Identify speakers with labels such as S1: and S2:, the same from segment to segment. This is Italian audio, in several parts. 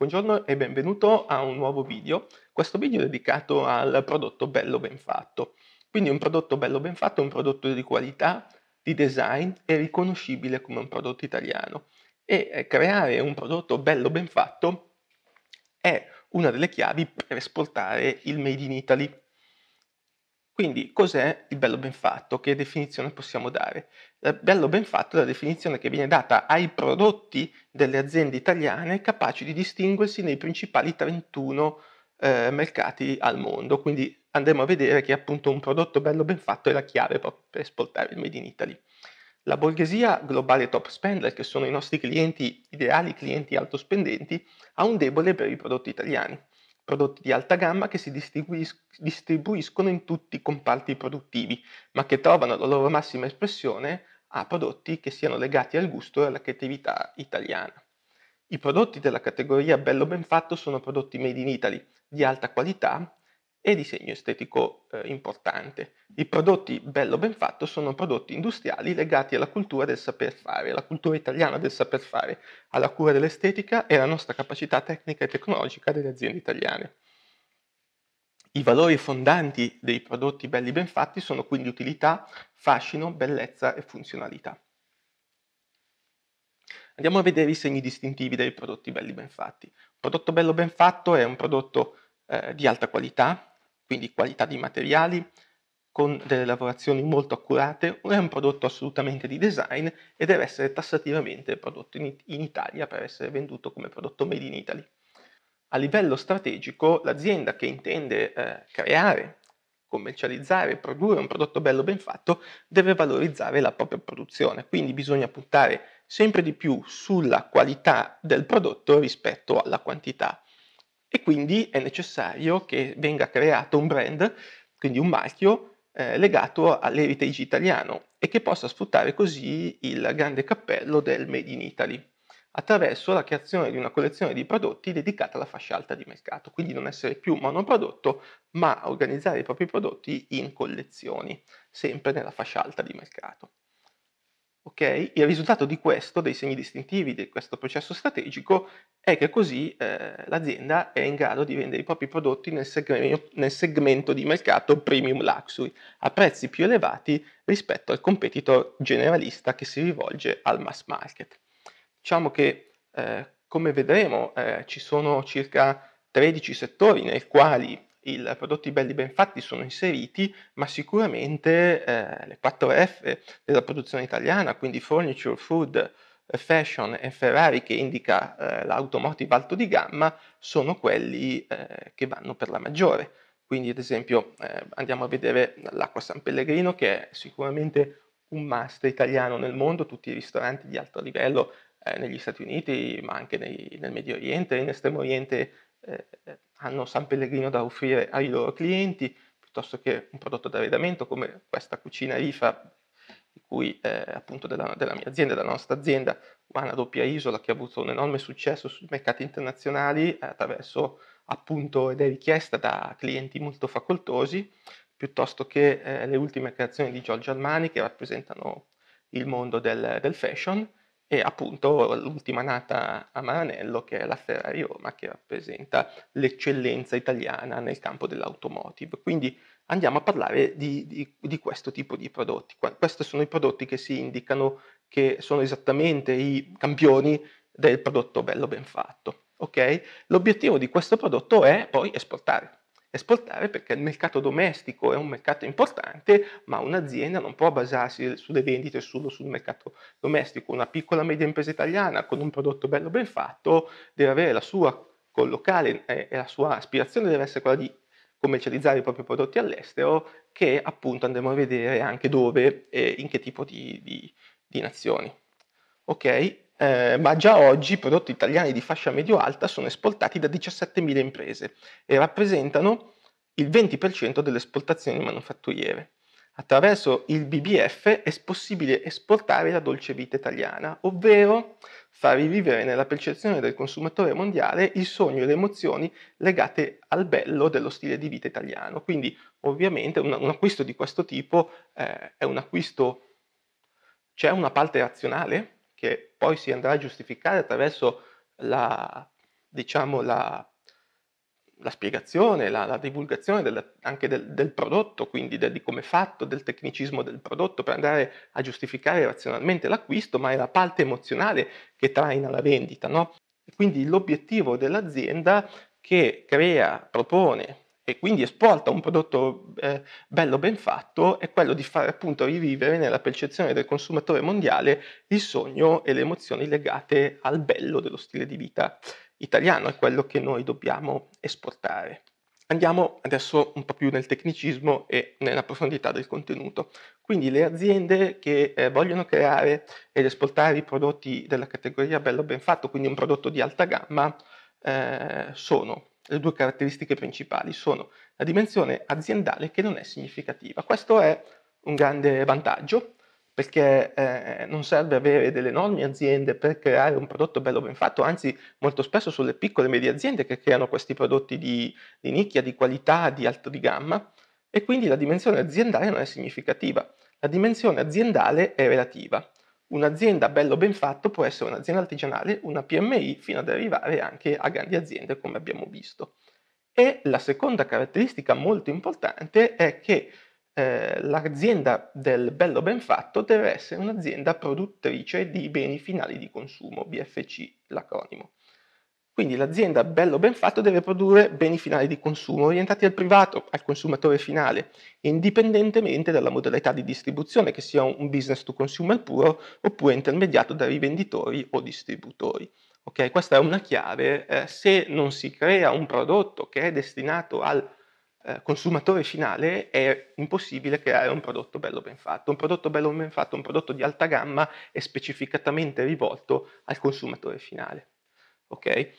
S1: Buongiorno e benvenuto a un nuovo video. Questo video è dedicato al prodotto bello ben fatto. Quindi un prodotto bello ben fatto è un prodotto di qualità, di design e riconoscibile come un prodotto italiano. E eh, creare un prodotto bello ben fatto è una delle chiavi per esportare il Made in Italy. Quindi cos'è il bello ben fatto? Che definizione possiamo dare? Il bello ben fatto è la definizione che viene data ai prodotti delle aziende italiane capaci di distinguersi nei principali 31 eh, mercati al mondo. Quindi andremo a vedere che appunto un prodotto bello ben fatto è la chiave proprio per esportare il Made in Italy. La borghesia globale top spender, che sono i nostri clienti ideali, clienti alto spendenti, ha un debole per i prodotti italiani prodotti di alta gamma che si distribuis- distribuiscono in tutti i comparti produttivi, ma che trovano la loro massima espressione a prodotti che siano legati al gusto e alla creatività italiana. I prodotti della categoria Bello Ben Fatto sono prodotti made in Italy, di alta qualità e disegno estetico eh, importante. I prodotti bello ben fatto sono prodotti industriali legati alla cultura del saper fare, alla cultura italiana del saper fare, alla cura dell'estetica e alla nostra capacità tecnica e tecnologica delle aziende italiane. I valori fondanti dei prodotti belli ben fatti sono quindi utilità, fascino, bellezza e funzionalità. Andiamo a vedere i segni distintivi dei prodotti belli ben fatti. Un prodotto bello ben fatto è un prodotto eh, di alta qualità, quindi qualità di materiali con delle lavorazioni molto accurate, è un prodotto assolutamente di design e deve essere tassativamente prodotto in, in Italia per essere venduto come prodotto made in Italy. A livello strategico, l'azienda che intende eh, creare, commercializzare, produrre un prodotto bello ben fatto, deve valorizzare la propria produzione, quindi bisogna puntare sempre di più sulla qualità del prodotto rispetto alla quantità e quindi è necessario che venga creato un brand, quindi un marchio eh, legato all'heritage italiano e che possa sfruttare così il grande cappello del Made in Italy attraverso la creazione di una collezione di prodotti dedicata alla fascia alta di mercato, quindi non essere più monoprodotto, ma organizzare i propri prodotti in collezioni, sempre nella fascia alta di mercato. Okay? Il risultato di questo, dei segni distintivi di questo processo strategico, è che così eh, l'azienda è in grado di vendere i propri prodotti nel, seg- nel segmento di mercato premium luxury a prezzi più elevati rispetto al competitor generalista che si rivolge al mass market. Diciamo che, eh, come vedremo, eh, ci sono circa 13 settori nei quali i prodotti belli ben fatti sono inseriti, ma sicuramente eh, le 4F della produzione italiana, quindi furniture, food, eh, fashion e Ferrari che indica eh, l'automotive alto di gamma, sono quelli eh, che vanno per la maggiore. Quindi ad esempio eh, andiamo a vedere l'acqua San Pellegrino che è sicuramente un master italiano nel mondo, tutti i ristoranti di alto livello eh, negli Stati Uniti, ma anche nei, nel Medio Oriente, in Estremo Oriente hanno San Pellegrino da offrire ai loro clienti, piuttosto che un prodotto d'arredamento come questa cucina Rifa, di cui eh, appunto della, della, mia azienda, della nostra azienda, Una Doppia Isola, che ha avuto un enorme successo sui mercati internazionali eh, attraverso appunto ed è richiesta da clienti molto facoltosi, piuttosto che eh, le ultime creazioni di Giorgio Armani che rappresentano il mondo del, del fashion e appunto l'ultima nata a Maranello che è la Ferrari Roma che rappresenta l'eccellenza italiana nel campo dell'automotive. Quindi andiamo a parlare di, di, di, questo tipo di prodotti. Questi sono i prodotti che si indicano che sono esattamente i campioni del prodotto bello ben fatto. Okay? L'obiettivo di questo prodotto è poi esportare esportare perché il mercato domestico è un mercato importante, ma un'azienda non può basarsi sulle vendite solo sul mercato domestico. Una piccola media impresa italiana con un prodotto bello ben fatto deve avere la sua collocale eh, e la sua aspirazione deve essere quella di commercializzare i propri prodotti all'estero che appunto andremo a vedere anche dove e in che tipo di, di, di nazioni. Ok, eh, ma già oggi i prodotti italiani di fascia medio-alta sono esportati da 17.000 imprese e rappresentano il 20% delle esportazioni manufatturiere. Attraverso il BBF è possibile esportare la dolce vita italiana, ovvero far rivivere nella percezione del consumatore mondiale il sogno e le emozioni legate al bello dello stile di vita italiano. Quindi ovviamente un, un acquisto di questo tipo eh, è un acquisto... C'è una parte razionale? che poi si andrà a giustificare attraverso la, diciamo, la, la spiegazione, la, la divulgazione del, anche del, del, prodotto, quindi del, di come è fatto, del tecnicismo del prodotto per andare a giustificare razionalmente l'acquisto, ma è la parte emozionale che traina la vendita. No? Quindi l'obiettivo dell'azienda che crea, propone e quindi esporta un prodotto eh, bello ben fatto è quello di far appunto rivivere nella percezione del consumatore mondiale il sogno e le emozioni legate al bello dello stile di vita italiano, è quello che noi dobbiamo esportare. Andiamo adesso un po' più nel tecnicismo e nella profondità del contenuto. Quindi le aziende che eh, vogliono creare ed esportare i prodotti della categoria bello ben fatto, quindi un prodotto di alta gamma, eh, sono le due caratteristiche principali sono la dimensione aziendale che non è significativa. Questo è un grande vantaggio perché eh, non serve avere delle enormi aziende per creare un prodotto bello ben fatto, anzi molto spesso sono le piccole e medie aziende che creano questi prodotti di, di nicchia, di qualità, di alto di gamma e quindi la dimensione aziendale non è significativa. La dimensione aziendale è relativa. Un'azienda bello ben fatto può essere un'azienda artigianale, una PMI, fino ad arrivare anche a grandi aziende come abbiamo visto. E la seconda caratteristica molto importante è che eh, l'azienda del bello ben fatto deve essere un'azienda produttrice di beni finali di consumo, BFC l'acronimo. Quindi l'azienda, bello ben fatto, deve produrre beni finali di consumo orientati al privato, al consumatore finale, indipendentemente dalla modalità di distribuzione, che sia un business to consumer puro oppure intermediato da rivenditori o distributori. Ok, Questa è una chiave. Eh, se non si crea un prodotto che è destinato al eh, consumatore finale, è impossibile creare un prodotto bello ben fatto. Un prodotto bello ben fatto, un prodotto di alta gamma è specificatamente rivolto al consumatore finale. Okay?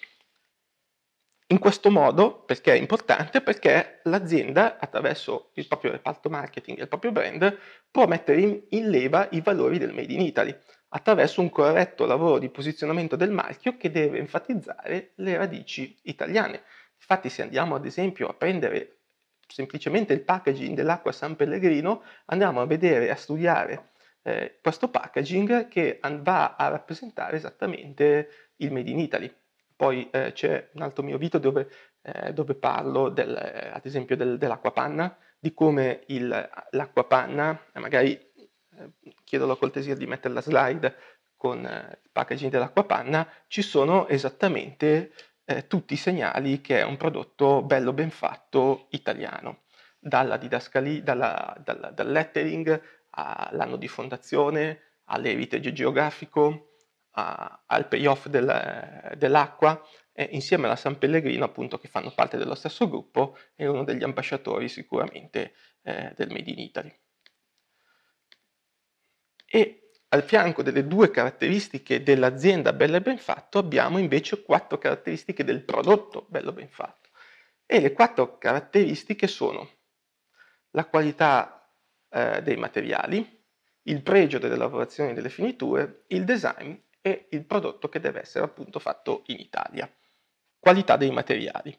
S1: In questo modo, perché è importante? Perché l'azienda, attraverso il proprio reparto marketing e il proprio brand, può mettere in, in, leva i valori del Made in Italy attraverso un corretto lavoro di posizionamento del marchio che deve enfatizzare le radici italiane. Infatti, se andiamo ad esempio a prendere semplicemente il packaging dell'acqua San Pellegrino, andiamo a vedere, e a studiare eh, questo packaging che va a rappresentare esattamente il Made in Italy. Poi eh, c'è un altro mio video dove, eh, dove parlo del, eh, ad esempio del, dell'acquapanna, di come il, l'acquapanna, eh, magari eh, chiedo la cortesia di mettere la slide con il packaging dell'acquapanna, ci sono esattamente tutti i segnali che è un prodotto bello ben fatto italiano, dalla didascalia, dalla, dalla, dal lettering all'anno di fondazione, all'heritage geografico, a, al payoff del, dell'acqua eh, insieme alla San Pellegrino appunto che fanno parte dello stesso gruppo e uno degli ambasciatori sicuramente eh, del Made in Italy. E al fianco delle due caratteristiche dell'azienda bello e ben fatto abbiamo invece quattro caratteristiche del prodotto bello e ben fatto. E le quattro caratteristiche sono la qualità eh, dei materiali, il pregio delle lavorazioni e delle finiture, il design e il prodotto che deve essere appunto fatto in Italia. Qualità dei materiali.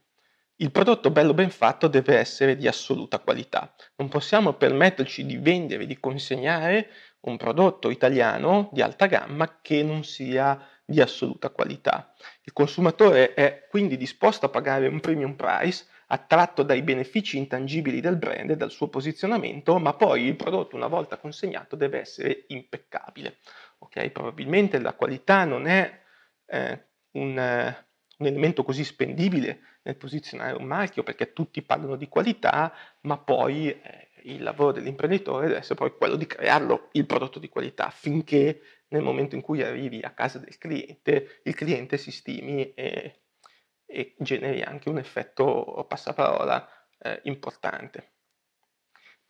S1: Il prodotto bello ben fatto deve essere di assoluta qualità. Non possiamo permetterci di vendere, di consegnare un prodotto italiano di alta gamma che non sia di assoluta qualità. Il consumatore è quindi disposto a pagare un premium price attratto dai benefici intangibili del brand e dal suo posizionamento, ma poi il prodotto una volta consegnato deve essere impeccabile. Okay? Probabilmente la qualità non è eh, un, eh, un elemento così spendibile nel posizionare un marchio perché tutti parlano di qualità, ma poi eh, il lavoro dell'imprenditore deve essere poi quello di crearlo il prodotto di qualità finché nel momento in cui arrivi a casa del cliente, il cliente si stimi e, e generi anche un effetto passaparola eh, importante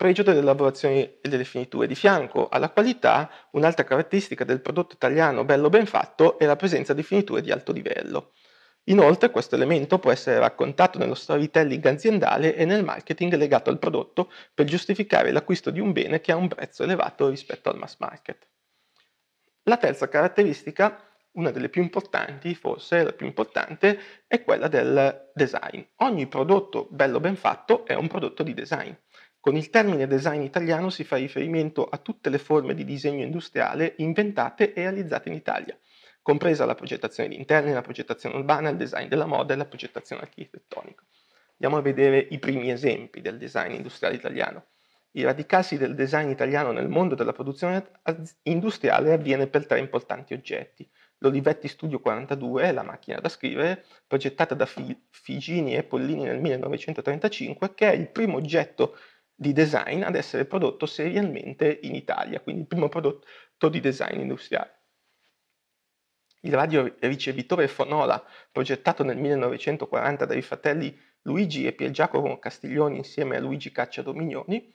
S1: pregio delle lavorazioni e delle finiture. Di fianco alla qualità, un'altra caratteristica del prodotto italiano bello ben fatto è la presenza di finiture di alto livello. Inoltre questo elemento può essere raccontato nello storytelling aziendale e nel marketing legato al prodotto per giustificare l'acquisto di un bene che ha un prezzo elevato rispetto al mass market. La terza caratteristica, una delle più importanti, forse la più importante, è quella del design. Ogni prodotto bello ben fatto è un prodotto di design. Con il termine design italiano si fa riferimento a tutte le forme di disegno industriale inventate e realizzate in Italia, compresa la progettazione di interni, la progettazione urbana, il design della moda e la progettazione architettonica. Andiamo a vedere i primi esempi del design industriale italiano. Il radicarsi del design italiano nel mondo della produzione industriale avviene per tre importanti oggetti. L'Olivetti Studio 42, la macchina da scrivere, progettata da Figini e Pollini nel 1935, che è il primo oggetto di design ad essere prodotto serialmente in Italia, quindi il primo prodotto di design industriale. Il radio ricevitore Fonola, progettato nel 1940 dai fratelli Luigi e Piergiacomo Castiglioni insieme a Luigi Caccia Dominioni,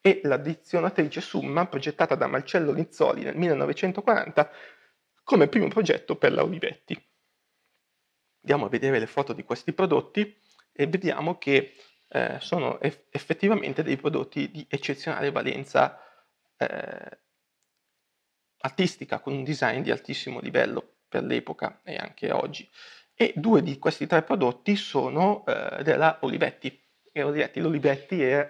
S1: e l'addizionatrice Summa, progettata da Marcello Nizzoli nel 1940 come primo progetto per la Olivetti. Andiamo a vedere le foto di questi prodotti e vediamo che eh, sono eff- effettivamente dei prodotti di eccezionale valenza eh, artistica, con un design di altissimo livello per l'epoca e anche oggi. E due di questi tre prodotti sono eh, della Olivetti. E Olivetti, L'Olivetti era,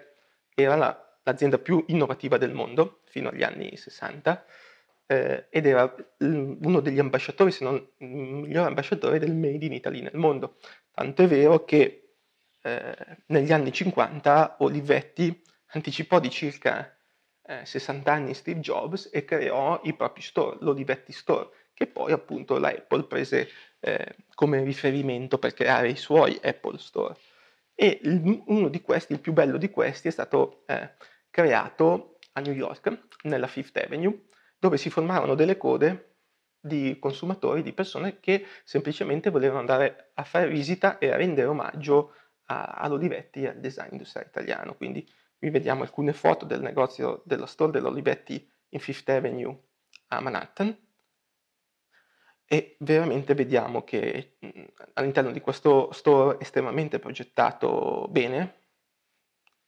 S1: era la, l'azienda più innovativa del mondo fino agli anni 60 eh, ed era uno degli ambasciatori, se non il miglior ambasciatore del Made in Italy nel mondo. Tanto è vero che eh, negli anni 50 Olivetti anticipò di circa eh, 60 anni Steve Jobs e creò i propri store, l'Olivetti Store, che poi appunto la Apple prese eh, come riferimento per creare i suoi Apple Store. E il, uno di questi, il più bello di questi, è stato eh, creato a New York, nella Fifth Avenue, dove si formarono delle code di consumatori, di persone che semplicemente volevano andare a fare visita e a rendere omaggio a all'Olivetti e al design industriale italiano. Quindi qui vediamo alcune foto del negozio dello store dell'Olivetti in Fifth Avenue a Manhattan e veramente vediamo che mh, mm, all'interno di questo store estremamente progettato bene,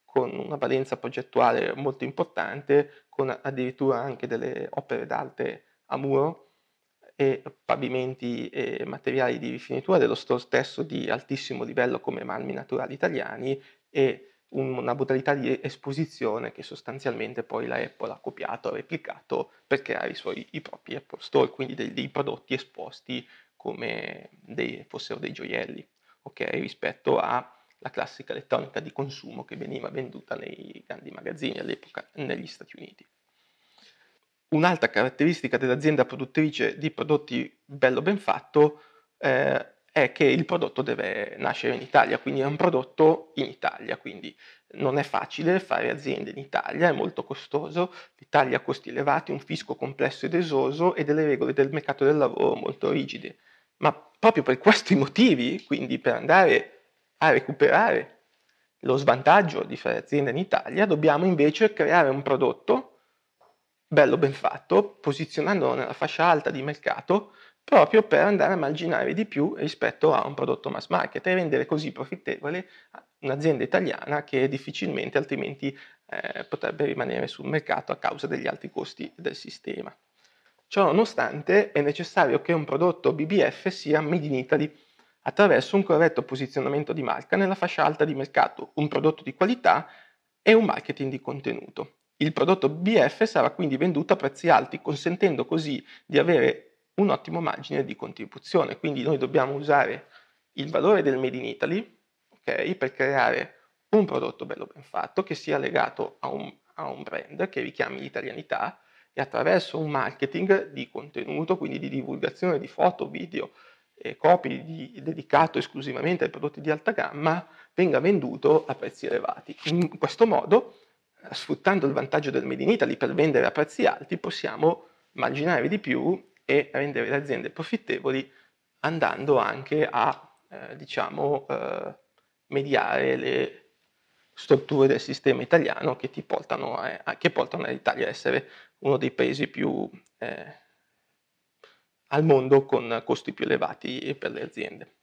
S1: con una valenza progettuale molto importante, con addirittura anche delle opere d'arte a muro, e pavimenti e materiali di rifinitura dello stesso di altissimo livello come marmi naturali italiani e una modalità di esposizione che sostanzialmente poi la Apple ha copiato, ha replicato per creare i, suoi, i propri Apple Store, quindi dei, dei prodotti esposti come dei, fossero dei gioielli, okay? rispetto alla classica elettronica di consumo che veniva venduta nei grandi magazzini all'epoca negli Stati Uniti. Un'altra caratteristica dell'azienda produttrice di prodotti bello ben fatto eh, è che il prodotto deve nascere in Italia, quindi è un prodotto in Italia, quindi non è facile fare aziende in Italia, è molto costoso, l'Italia ha costi elevati, un fisco complesso ed esoso e delle regole del mercato del lavoro molto rigide. Ma proprio per questi motivi, quindi per andare a recuperare lo svantaggio di fare azienda in Italia, dobbiamo invece creare un prodotto bello ben fatto, posizionandolo nella fascia alta di mercato, proprio per andare a marginare di più rispetto a un prodotto mass market e rendere così profittevole un'azienda italiana che difficilmente altrimenti eh, potrebbe rimanere sul mercato a causa degli alti costi del sistema. Ciò nonostante è necessario che un prodotto BBF sia made in Italy attraverso un corretto posizionamento di marca nella fascia alta di mercato, un prodotto di qualità e un marketing di contenuto. Il prodotto BF sarà quindi venduto a prezzi alti, consentendo così di avere un ottimo margine di contribuzione. Quindi noi dobbiamo usare il valore del Made in Italy okay, per creare un prodotto bello ben fatto che sia legato a un, a un brand che richiami l'italianità e attraverso un marketing di contenuto, quindi di divulgazione di foto, video, e copie di, dedicato esclusivamente ai prodotti di alta gamma venga venduto a prezzi elevati. In questo modo sfruttando il vantaggio del Made in Italy per vendere a prezzi alti, possiamo marginare di più e rendere le aziende profittevoli andando anche a, eh, diciamo, eh, mediare le strutture del sistema italiano che, portano, a, a, che portano all'Italia a essere uno dei paesi più eh, al mondo con costi più elevati per le aziende.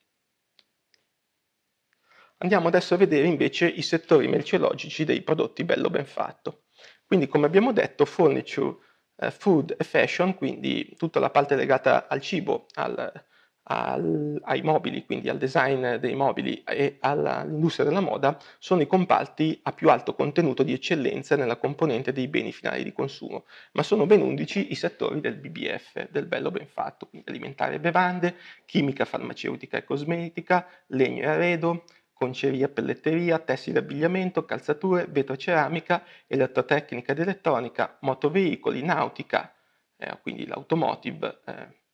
S1: Andiamo adesso a vedere invece i settori merceologici dei prodotti bello ben fatto. Quindi come abbiamo detto furniture, eh, food e fashion, quindi tutta la parte legata al cibo, al, al, ai mobili, quindi al design dei mobili e all'industria della moda, sono i comparti a più alto contenuto di eccellenza nella componente dei beni finali di consumo, ma sono ben 11 i settori del BBF, del bello ben fatto, quindi alimentare e bevande, chimica, farmaceutica e cosmetica, legno e arredo, conceria, pelletteria, tessile abbigliamento, calzature, vetroceramica, elettrotecnica ed elettronica, motoveicoli, nautica, eh, quindi l'automotive, eh,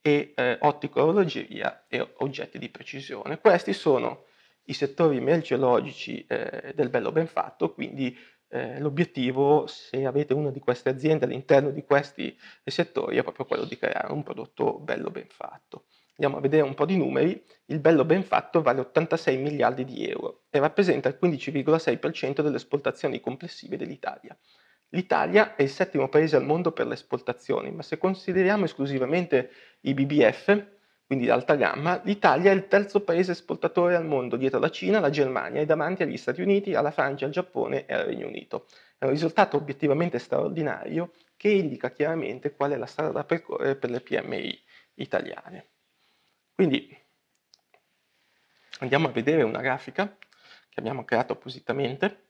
S1: e eh, orologeria e oggetti di precisione. Questi sono i settori merceologici eh, del bello ben fatto, quindi eh, l'obiettivo, se avete una di queste aziende all'interno di questi settori, è proprio quello di creare un prodotto bello ben fatto. Andiamo a vedere un po' di numeri, il bello ben fatto vale 86 miliardi di euro e rappresenta il 15,6% delle esportazioni complessive dell'Italia. L'Italia è il settimo paese al mondo per le esportazioni, ma se consideriamo esclusivamente i BBF, quindi l'alta gamma, l'Italia è il terzo paese esportatore al mondo, dietro alla Cina, alla Germania e davanti agli Stati Uniti, alla Francia, al Giappone e al Regno Unito. È un risultato obiettivamente straordinario che indica chiaramente qual è la strada da percorrere per le PMI italiane. Quindi andiamo a vedere una grafica che abbiamo creato appositamente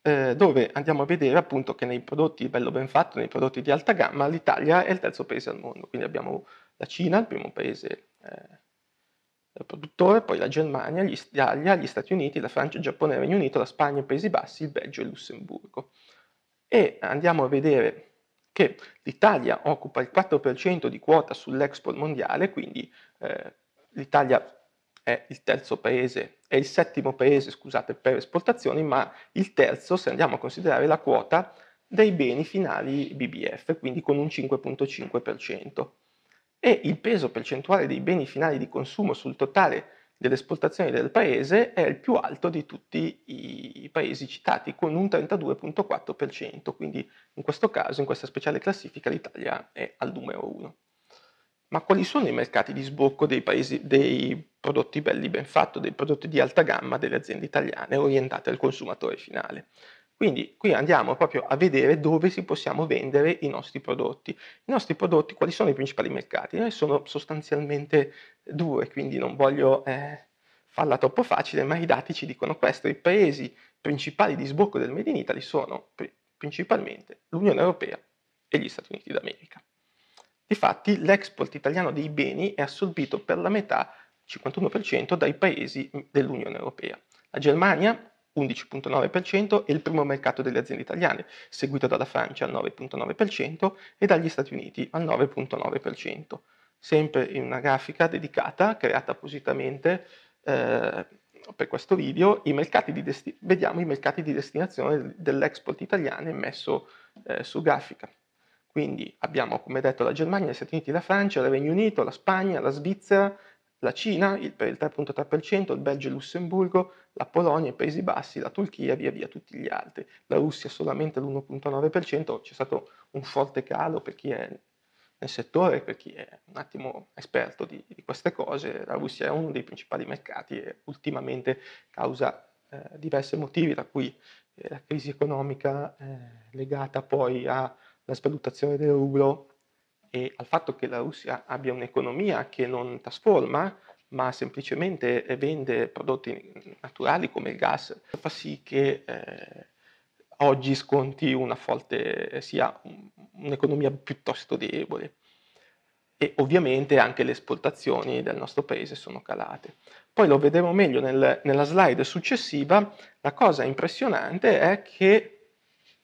S1: eh, dove andiamo a vedere appunto che nei prodotti bello ben fatto, nei prodotti di alta gamma, l'Italia è il terzo paese al mondo, quindi abbiamo la Cina, il primo paese eh, produttore, poi la Germania, l'Italia, gli Stati Uniti, la Francia, il Giappone, il Regno Unito, la Spagna, i Paesi Bassi, il Belgio e il Lussemburgo. E andiamo a vedere che l'Italia occupa il 4% di quota sull'export mondiale, quindi eh, l'Italia è il terzo paese, è il settimo paese, scusate, per esportazioni, ma il terzo se andiamo a considerare la quota dei beni finali BBF, quindi con un 5.5%. E il peso percentuale dei beni finali di consumo sul totale delle esportazioni del paese è il più alto di tutti i paesi citati, con un 32,4%, quindi in questo caso, in questa speciale classifica, l'Italia è al numero uno. Ma quali sono i mercati di sbocco dei, paesi, dei prodotti belli ben fatto, dei prodotti di alta gamma delle aziende italiane orientate al consumatore finale? Quindi qui andiamo proprio a vedere dove si possiamo vendere i nostri prodotti. I nostri prodotti, quali sono i principali mercati? Eh, sono sostanzialmente due, quindi non voglio eh, farla troppo facile, ma i dati ci dicono questo. I paesi principali di sbocco del Made in Italy sono principalmente l'Unione Europea e gli Stati Uniti d'America. Difatti l'export italiano dei beni è assorbito per la metà, 51%, dai paesi dell'Unione Europea. La Germania 11.9% e il primo mercato delle aziende italiane, seguito dalla Francia al 9.9% e dagli Stati Uniti al 9.9%. Sempre in una grafica dedicata, creata appositamente eh, per questo video, i desti- vediamo i mercati di destinazione dell'export italiano messo eh, su grafica. Quindi abbiamo, come detto, la Germania, gli Stati Uniti, la Francia, il Regno Unito, la Spagna, la Svizzera, la Cina per il 3.3%, il Belgio e il Lussemburgo, la Polonia, i Paesi Bassi, la Turchia, via via tutti gli altri. La Russia solamente l'1.9%, c'è stato un forte calo per chi è nel settore, per chi è un attimo esperto di, di queste cose, la Russia è uno dei principali mercati e ultimamente causa eh, diversi motivi, tra cui eh, la crisi economica eh, legata poi alla svalutazione del rublo e al fatto che la Russia abbia un'economia che non trasforma, ma semplicemente eh, vende prodotti naturali come il gas, fa sì che eh, oggi sconti una forte, eh, sia un'economia piuttosto debole. E ovviamente anche le esportazioni del nostro paese sono calate. Poi lo vedremo meglio nel, nella slide successiva, la cosa impressionante è che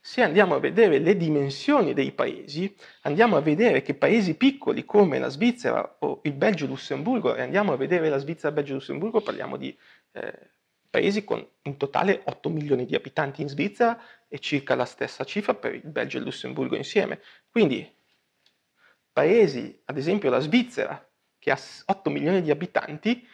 S1: se andiamo a vedere le dimensioni dei paesi, andiamo a vedere che paesi piccoli come la Svizzera o il Belgio-Lussemburgo, e andiamo a vedere la Svizzera-Belgio-Lussemburgo, parliamo di eh, paesi con in totale 8 milioni di abitanti in Svizzera e circa la stessa cifra per il Belgio e il Lussemburgo insieme. Quindi paesi, ad esempio la Svizzera, che ha 8 milioni di abitanti,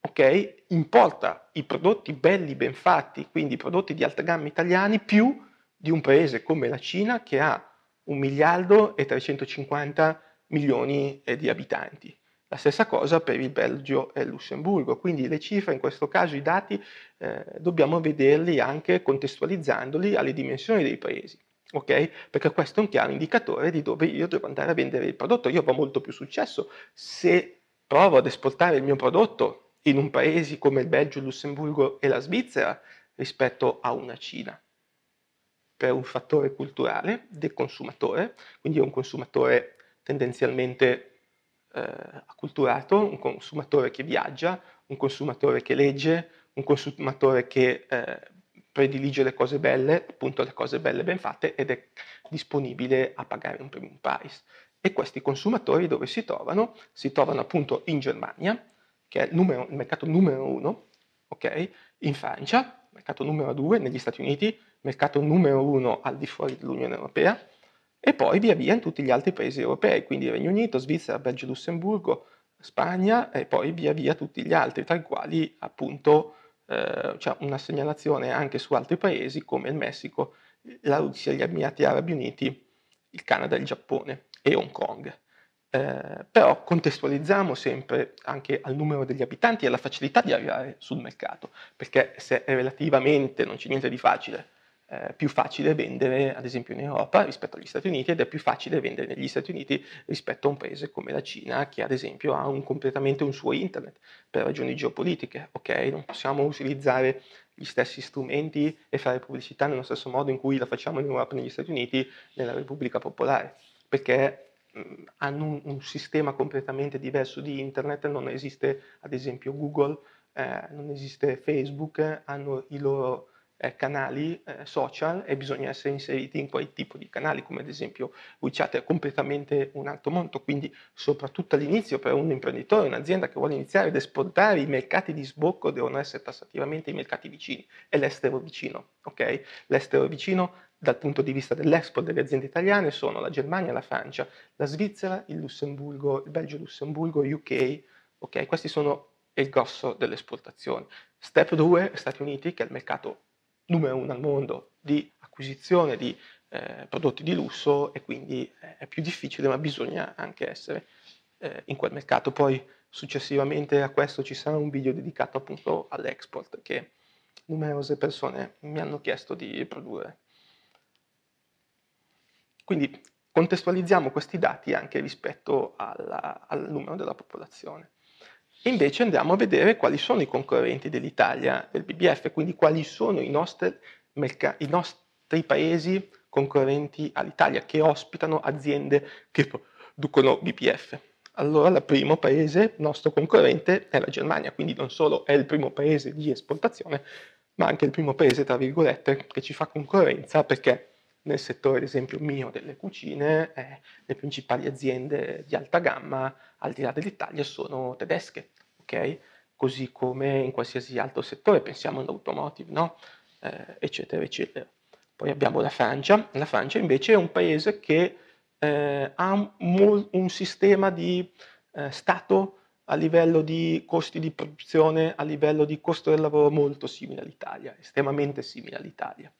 S1: okay, importa i prodotti belli ben fatti, quindi prodotti di alta gamma italiani, più di un paese come la Cina che ha 1 miliardo e 350 milioni eh, di abitanti. La stessa cosa per il Belgio e il Lussemburgo, quindi le cifre, in questo caso i dati, eh, dobbiamo vederli anche contestualizzandoli alle dimensioni dei paesi. Okay? Perché questo è un chiaro indicatore di dove io devo andare a vendere il prodotto. Io avrò molto più successo se provo ad esportare il mio prodotto in un paese come il Belgio, il Lussemburgo e la Svizzera rispetto a una Cina per un fattore culturale del consumatore, quindi è un consumatore tendenzialmente eh, acculturato, un consumatore che viaggia, un consumatore che legge, un consumatore che eh, predilige le cose belle, appunto le cose belle ben fatte ed è disponibile a pagare un premium price. E questi consumatori dove si trovano? Si trovano appunto in Germania, che è il, numero, il mercato numero uno, okay? in Francia, mercato numero 2 negli Stati Uniti, mercato numero 1 al di fuori dell'Unione Europea e poi via via in tutti gli altri paesi europei, quindi Regno Unito, Svizzera, Belgio, Lussemburgo, Spagna e poi via via tutti gli altri, tra i quali appunto eh, c'è una segnalazione anche su altri paesi come il Messico, la Russia, gli Emirati Arabi Uniti, il Canada, il Giappone e Hong Kong. Eh, però contestualizziamo sempre anche al numero degli abitanti e alla facilità di arrivare sul mercato, perché se è relativamente non c'è niente di facile, eh, più facile vendere ad esempio in Europa rispetto agli Stati Uniti ed è più facile vendere negli Stati Uniti rispetto a un paese come la Cina che ad esempio ha un, completamente un suo internet per ragioni geopolitiche, ok? Non possiamo utilizzare gli stessi strumenti e fare pubblicità nello stesso modo in cui la facciamo in Europa negli Stati Uniti nella Repubblica Popolare, perché hanno un, un, sistema completamente diverso di internet, non esiste ad esempio Google, eh, non esiste Facebook, hanno i loro eh, canali eh, social e bisogna essere inseriti in quel tipo di canali, come ad esempio WeChat è completamente un altro mondo, quindi soprattutto all'inizio per un imprenditore, un'azienda che vuole iniziare ad esportare i mercati di sbocco devono essere tassativamente i mercati vicini e l'estero vicino, ok? L'estero vicino dal punto di vista dell'export delle aziende italiane sono la Germania, la Francia, la Svizzera, il Lussemburgo, il Belgio, Lussemburgo, UK, ok? Questi sono il grosso delle esportazioni. Step 2, Stati Uniti, che è il mercato numero uno al mondo di acquisizione di eh, prodotti di lusso e quindi è più difficile, ma bisogna anche essere eh, in quel mercato. Poi successivamente a questo ci sarà un video dedicato appunto all'export che numerose persone mi hanno chiesto di produrre. Quindi contestualizziamo questi dati anche rispetto alla, al numero della popolazione. E invece andiamo a vedere quali sono i concorrenti dell'Italia del BBF, quindi quali sono i nostri, i nostri paesi concorrenti all'Italia che ospitano aziende che producono BPF. Allora il primo paese nostro concorrente è la Germania, quindi non solo è il primo paese di esportazione, ma anche il primo paese, tra virgolette, che ci fa concorrenza perché nel settore, ad esempio, mio delle cucine, eh, le principali aziende di alta gamma, al di là dell'Italia, sono tedesche, ok? Così come in qualsiasi altro settore, pensiamo all'automotive, no? eh, eccetera, eccetera. Poi abbiamo la Francia, la Francia invece è un paese che eh, ha un, un, sistema di eh, Stato a livello di costi di produzione, a livello di costo del lavoro molto simile all'Italia, estremamente simile all'Italia.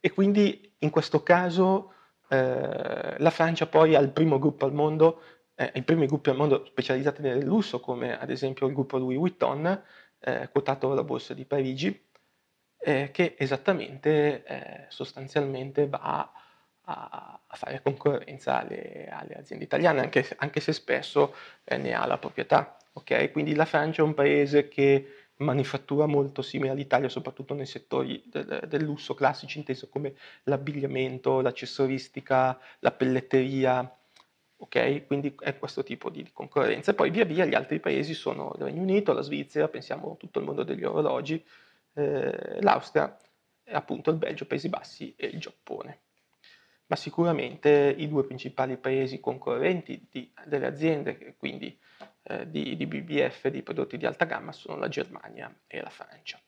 S1: E quindi in questo caso eh, la Francia poi ha il primo gruppo al mondo, eh, i primi gruppi al mondo specializzati nel lusso, come ad esempio il gruppo Louis Vuitton, eh, quotato alla borsa di Parigi, eh, che esattamente eh, sostanzialmente va a, a, fare concorrenza alle, alle aziende italiane, anche, anche se spesso eh, ne ha la proprietà. Okay? Quindi la Francia è un paese che manifattura molto simile all'Italia, soprattutto nei settori del, del lusso classici, inteso come l'abbigliamento, l'accessoristica, la pelletteria, Ok, Quindi è questo tipo di, concorrenza. E poi via via gli altri paesi sono il Regno Unito, la Svizzera, pensiamo tutto il mondo degli orologi, eh, l'Austria, appunto il Belgio, Paesi Bassi e il Giappone. Ma sicuramente i due principali paesi concorrenti di, delle aziende, quindi eh, di, di, BBF, di prodotti di alta gamma, sono la Germania e la Francia.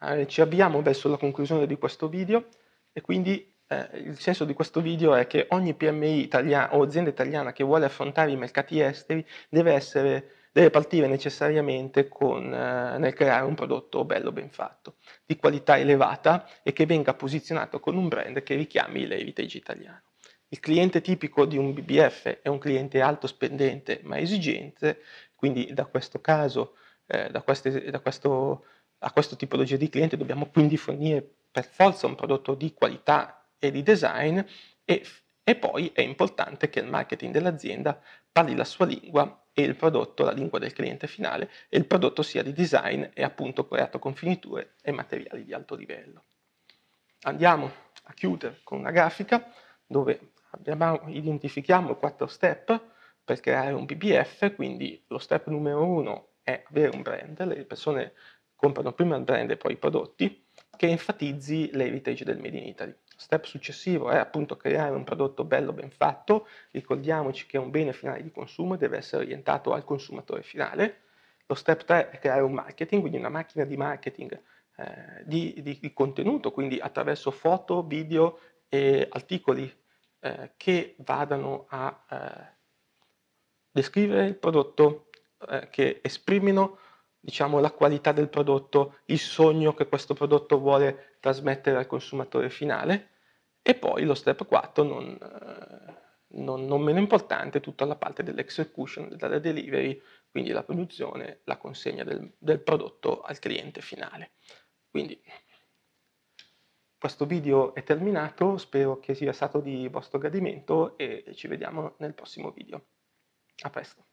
S1: Eh, ci avviamo verso la conclusione di questo video e quindi eh, il senso di questo video è che ogni PMI italiana, o azienda italiana che vuole affrontare i mercati esteri deve, essere, deve partire necessariamente con, eh, nel creare un prodotto bello ben fatto, di qualità elevata e che venga posizionato con un brand che richiami l'heritage italiano. Il cliente tipico di un BBF è un cliente alto spendente ma esigente, quindi da questo caso, eh, da queste, da questo, a questo tipologia di cliente dobbiamo quindi fornire per forza un prodotto di qualità e di design e, e poi è importante che il marketing dell'azienda parli la sua lingua e il prodotto, la lingua del cliente finale, e il prodotto sia di design e appunto creato con finiture e materiali di alto livello. Andiamo a chiudere con una grafica dove abbiamo, identifichiamo quattro step per creare un PPF, quindi lo step numero uno è avere un brand, le persone comprano prima il brand e poi i prodotti, che enfatizzi l'heritage del Made in Italy. Step successivo è appunto creare un prodotto bello ben fatto, ricordiamoci che è un bene finale di consumo e deve essere orientato al consumatore finale. Lo step 3 è creare un marketing, quindi una macchina di marketing eh, di, di, di, contenuto, quindi attraverso foto, video e articoli eh, che vadano a eh, descrivere il prodotto, eh, che esprimino diciamo, la qualità del prodotto, il sogno che questo prodotto vuole trasmettere al consumatore finale e poi lo step 4 non, eh, non, non meno importante tutta la parte dell'execution, della delivery, quindi la produzione, la consegna del, del prodotto al cliente finale. Quindi questo video è terminato, spero che sia stato di vostro gradimento e ci vediamo nel prossimo video. A presto!